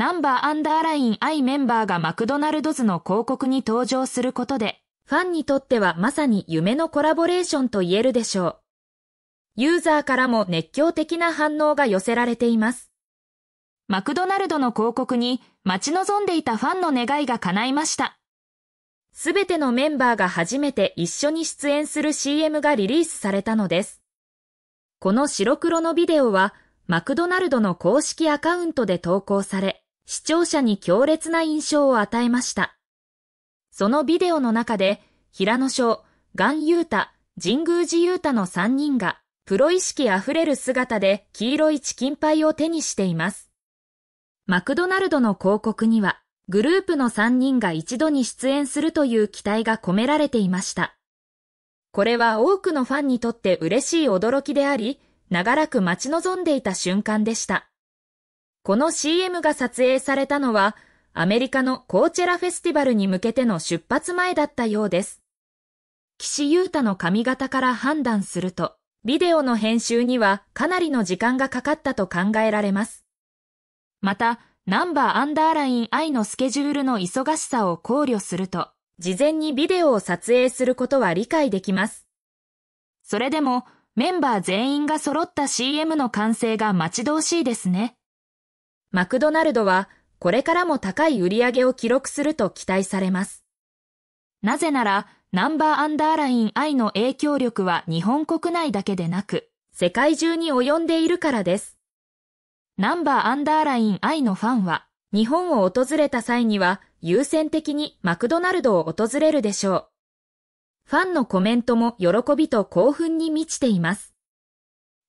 ナンバーアンダーラインイメンバーがマクドナルドズの広告に登場することで、ファンにとってはまさに夢のコラボレーションと言えるでしょう。ユーザーからも熱狂的な反応が寄せられています。マクドナルドの広告に待ち望んでいたファンの願いが叶いました。すべてのメンバーが初めて一緒に出演する CM がリリースされたのです。この白黒のビデオは、マクドナルドの公式アカウントで投稿され、視聴者に強烈な印象を与えました。そのビデオの中で、平野翔、岩優太、神宮寺優太の3人が、プロ意識あふれる姿で黄色いチキンパイを手にしています。マクドナルドの広告には、グループの3人が一度に出演するという期待が込められていました。これは多くのファンにとって嬉しい驚きであり、長らく待ち望んでいた瞬間でした。この CM が撮影されたのは、アメリカのコーチェラフェスティバルに向けての出発前だったようです。岸優太の髪型から判断すると、ビデオの編集にはかなりの時間がかかったと考えられます。また、ナンバーアンダーライン I のスケジュールの忙しさを考慮すると、事前にビデオを撮影することは理解できます。それでも、メンバー全員が揃った CM の完成が待ち遠しいですね。マクドナルドはこれからも高い売り上げを記録すると期待されます。なぜなら、ナンバーアンダーライン I の影響力は日本国内だけでなく、世界中に及んでいるからです。ナンバーアンダーライン I のファンは、日本を訪れた際には優先的にマクドナルドを訪れるでしょう。ファンのコメントも喜びと興奮に満ちています。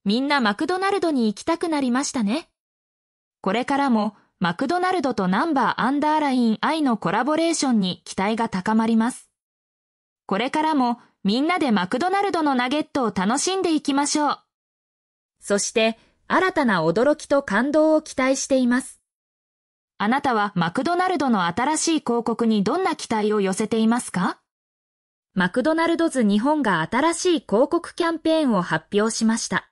みんなマクドナルドに行きたくなりましたね。これからもマクドナルドとナンバーアンダーライン I のコラボレーションに期待が高まります。これからもみんなでマクドナルドのナゲットを楽しんでいきましょう。そして新たな驚きと感動を期待しています。あなたはマクドナルドの新しい広告にどんな期待を寄せていますかマクドナルドズ日本が新しい広告キャンペーンを発表しました。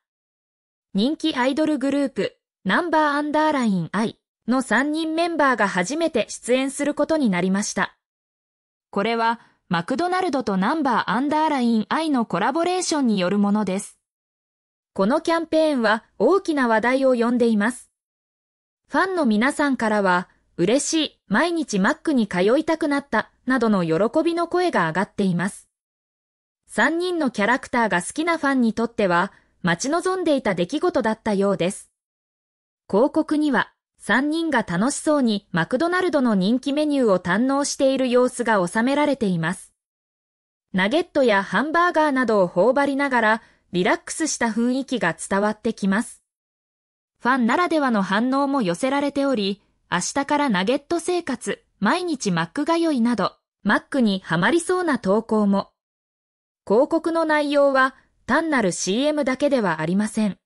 人気アイドルグループナンバーアンダーライン I の3人メンバーが初めて出演することになりました。これは、マクドナルドとナンバーアンダーライン I のコラボレーションによるものです。このキャンペーンは大きな話題を呼んでいます。ファンの皆さんからは、嬉しい、毎日マックに通いたくなった、などの喜びの声が上がっています。3人のキャラクターが好きなファンにとっては、待ち望んでいた出来事だったようです。広告には、3人が楽しそうにマクドナルドの人気メニューを堪能している様子が収められています。ナゲットやハンバーガーなどを頬張りながら、リラックスした雰囲気が伝わってきます。ファンならではの反応も寄せられており、明日からナゲット生活、毎日マック通いなど、マックにはまりそうな投稿も。広告の内容は単なる CM だけではありません。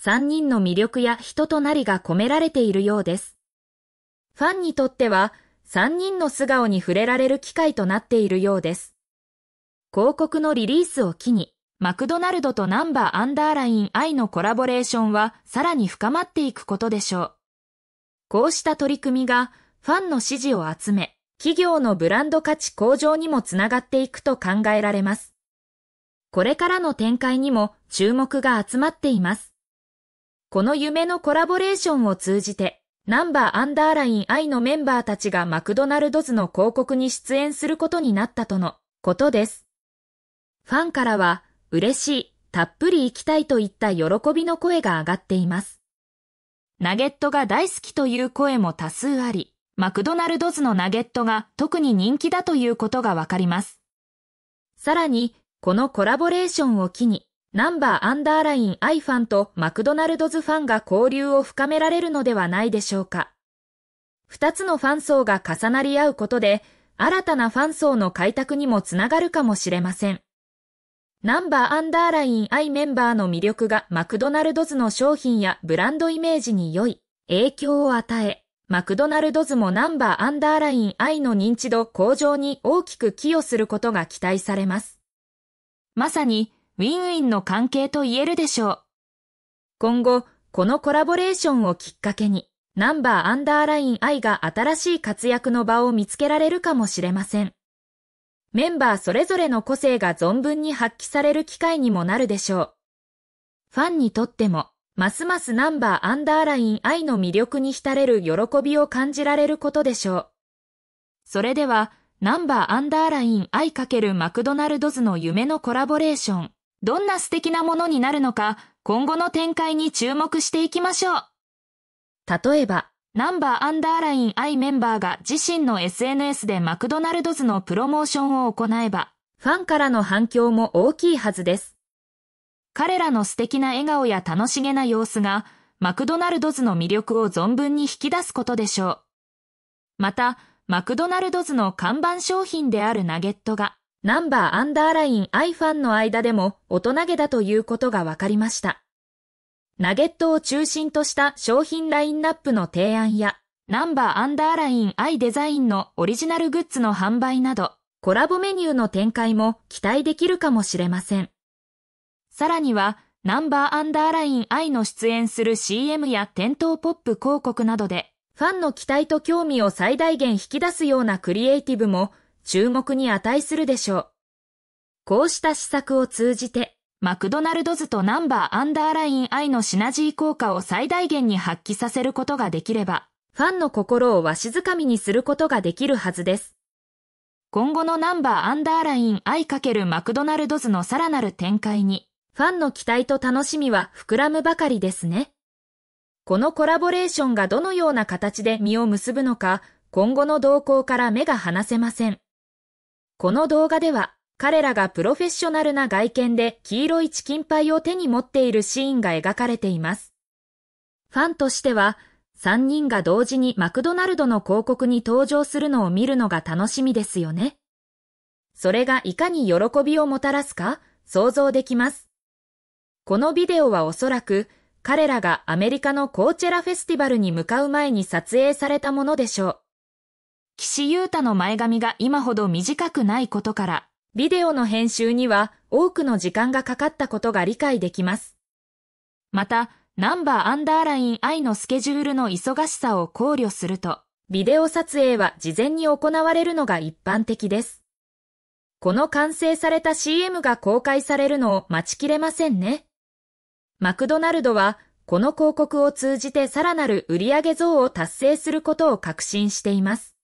三人の魅力や人となりが込められているようです。ファンにとっては、三人の素顔に触れられる機会となっているようです。広告のリリースを機に、マクドナルドとナンバーアンダーライン I のコラボレーションはさらに深まっていくことでしょう。こうした取り組みがファンの支持を集め、企業のブランド価値向上にもつながっていくと考えられます。これからの展開にも注目が集まっています。この夢のコラボレーションを通じて、ナンバーアンダーライン I のメンバーたちがマクドナルドズの広告に出演することになったとのことです。ファンからは、嬉しい、たっぷり行きたいといった喜びの声が上がっています。ナゲットが大好きという声も多数あり、マクドナルドズのナゲットが特に人気だということがわかります。さらに、このコラボレーションを機に、ナンバーアンダーラインアイファンとマクドナルドズファンが交流を深められるのではないでしょうか。二つのファン層が重なり合うことで、新たなファン層の開拓にもつながるかもしれません。ナンバーアンダーラインアイメンバーの魅力がマクドナルドズの商品やブランドイメージに良い影響を与え、マクドナルドズもナンバーアンダーラインアイの認知度向上に大きく寄与することが期待されます。まさにウィンウィンの関係と言えるでしょう。今後、このコラボレーションをきっかけに、ナンバーアンダーライン I が新しい活躍の場を見つけられるかもしれません。メンバーそれぞれの個性が存分に発揮される機会にもなるでしょう。ファンにとっても、ますますナンバーアンダーライン I の魅力に浸れる喜びを感じられることでしょう。それでは、ナンバーアンダーライン I× マクドナルドズの夢のコラボレーション。どんな素敵なものになるのか、今後の展開に注目していきましょう。例えば、ナンバーアンダーラインイメンバーが自身の SNS でマクドナルドズのプロモーションを行えば、ファンからの反響も大きいはずです。彼らの素敵な笑顔や楽しげな様子が、マクドナルドズの魅力を存分に引き出すことでしょう。また、マクドナルドズの看板商品であるナゲットが、ナンバーアンダーライン I ファンの間でも大人げだということが分かりました。ナゲットを中心とした商品ラインナップの提案や、ナンバーアンダーライン I デザインのオリジナルグッズの販売など、コラボメニューの展開も期待できるかもしれません。さらには、ナンバーアンダーライン I の出演する CM や店頭ポップ広告などで、ファンの期待と興味を最大限引き出すようなクリエイティブも注目に値するでしょう。こうした施策を通じて、マクドナルドズとナンバーアンダーライン I のシナジー効果を最大限に発揮させることができれば、ファンの心をわしづかみにすることができるはずです。今後のナンバーアンダーラインイ×マクドナルドズのさらなる展開に、ファンの期待と楽しみは膨らむばかりですね。このコラボレーションがどのような形で実を結ぶのか、今後の動向から目が離せません。この動画では、彼らがプロフェッショナルな外見で黄色いチキンパイを手に持っているシーンが描かれています。ファンとしては、3人が同時にマクドナルドの広告に登場するのを見るのが楽しみですよね。それがいかに喜びをもたらすか想像できます。このビデオはおそらく彼らがアメリカのコーチェラフェスティバルに向かう前に撮影されたものでしょう。岸優太の前髪が今ほど短くないことから、ビデオの編集には多くの時間がかかったことが理解できます。また、ナンバーアンダーライン I のスケジュールの忙しさを考慮すると、ビデオ撮影は事前に行われるのが一般的です。この完成された CM が公開されるのを待ちきれませんね。マクドナルドは、この広告を通じてさらなる売上増を達成することを確信しています。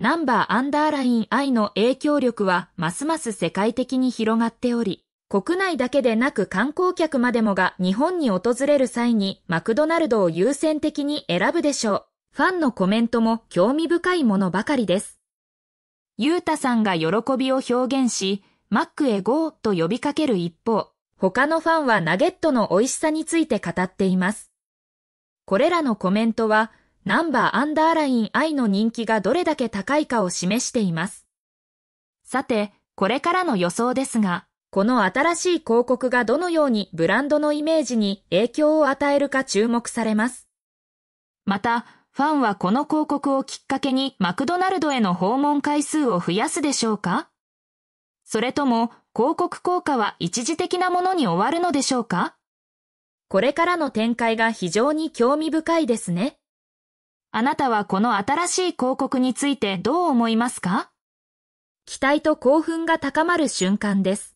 ナンバーアンダーライン I の影響力はますます世界的に広がっており、国内だけでなく観光客までもが日本に訪れる際にマクドナルドを優先的に選ぶでしょう。ファンのコメントも興味深いものばかりです。ゆうたさんが喜びを表現し、マックへゴーと呼びかける一方、他のファンはナゲットの美味しさについて語っています。これらのコメントはナンバーアンダーライン i の人気がどれだけ高いかを示しています。さて、これからの予想ですが、この新しい広告がどのようにブランドのイメージに影響を与えるか注目されます。また、ファンはこの広告をきっかけにマクドナルドへの訪問回数を増やすでしょうかそれとも広告効果は一時的なものに終わるのでしょうかこれからの展開が非常に興味深いですね。あなたはこの新しい広告についてどう思いますか期待と興奮が高まる瞬間です。